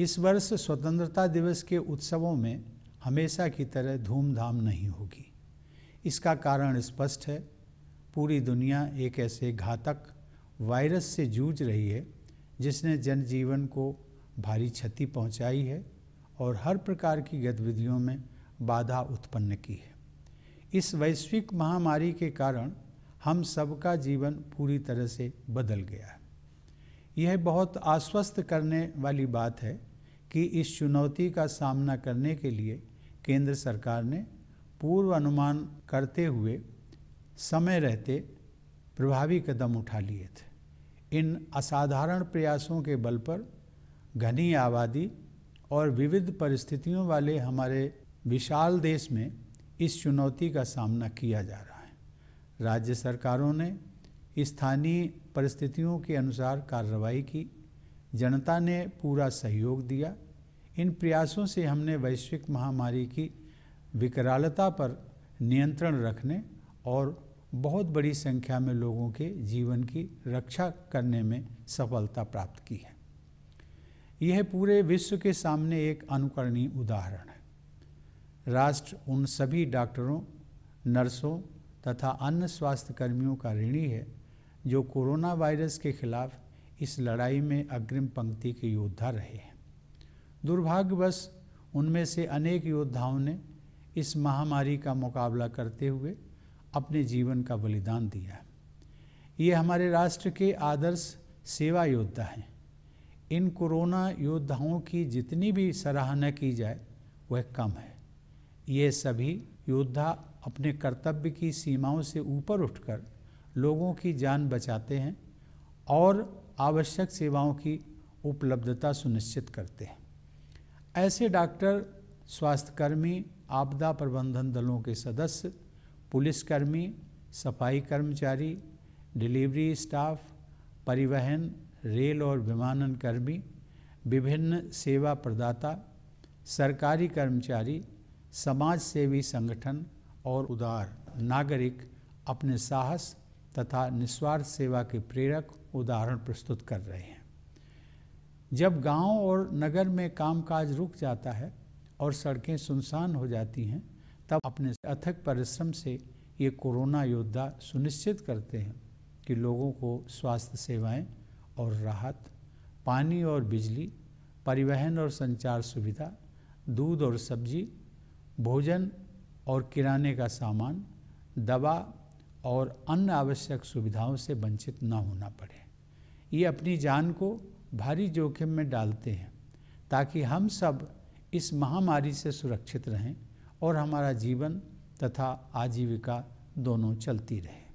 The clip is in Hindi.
इस वर्ष स्वतंत्रता दिवस के उत्सवों में हमेशा की तरह धूमधाम नहीं होगी इसका कारण स्पष्ट है पूरी दुनिया एक ऐसे घातक वायरस से जूझ रही है जिसने जनजीवन को भारी क्षति पहुंचाई है और हर प्रकार की गतिविधियों में बाधा उत्पन्न की है इस वैश्विक महामारी के कारण हम सबका जीवन पूरी तरह से बदल गया है यह बहुत आश्वस्त करने वाली बात है कि इस चुनौती का सामना करने के लिए केंद्र सरकार ने पूर्व अनुमान करते हुए समय रहते प्रभावी कदम उठा लिए थे इन असाधारण प्रयासों के बल पर घनी आबादी और विविध परिस्थितियों वाले हमारे विशाल देश में इस चुनौती का सामना किया जा रहा है राज्य सरकारों ने स्थानीय परिस्थितियों के अनुसार कार्रवाई की जनता ने पूरा सहयोग दिया इन प्रयासों से हमने वैश्विक महामारी की विकरालता पर नियंत्रण रखने और बहुत बड़ी संख्या में लोगों के जीवन की रक्षा करने में सफलता प्राप्त की है यह पूरे विश्व के सामने एक अनुकरणीय उदाहरण है राष्ट्र उन सभी डॉक्टरों नर्सों तथा अन्य स्वास्थ्य कर्मियों का ऋणी है जो कोरोना वायरस के खिलाफ इस लड़ाई में अग्रिम पंक्ति के योद्धा रहे हैं दुर्भाग्यवश उनमें से अनेक योद्धाओं ने इस महामारी का मुकाबला करते हुए अपने जीवन का बलिदान दिया ये हमारे राष्ट्र के आदर्श सेवा योद्धा हैं इन कोरोना योद्धाओं की जितनी भी सराहना की जाए वह कम है ये सभी योद्धा अपने कर्तव्य की सीमाओं से ऊपर उठकर लोगों की जान बचाते हैं और आवश्यक सेवाओं की उपलब्धता सुनिश्चित करते हैं ऐसे डॉक्टर स्वास्थ्यकर्मी आपदा प्रबंधन दलों के सदस्य पुलिसकर्मी सफाई कर्मचारी डिलीवरी स्टाफ परिवहन रेल और विमानन कर्मी विभिन्न सेवा प्रदाता सरकारी कर्मचारी समाज सेवी संगठन और उदार नागरिक अपने साहस तथा निस्वार्थ सेवा के प्रेरक उदाहरण प्रस्तुत कर रहे हैं जब गांव और नगर में कामकाज रुक जाता है और सड़कें सुनसान हो जाती हैं तब अपने अथक परिश्रम से ये कोरोना योद्धा सुनिश्चित करते हैं कि लोगों को स्वास्थ्य सेवाएं और राहत पानी और बिजली परिवहन और संचार सुविधा दूध और सब्जी भोजन और किराने का सामान दवा और अन्य आवश्यक सुविधाओं से वंचित न होना पड़े ये अपनी जान को भारी जोखिम में डालते हैं ताकि हम सब इस महामारी से सुरक्षित रहें और हमारा जीवन तथा आजीविका दोनों चलती रहे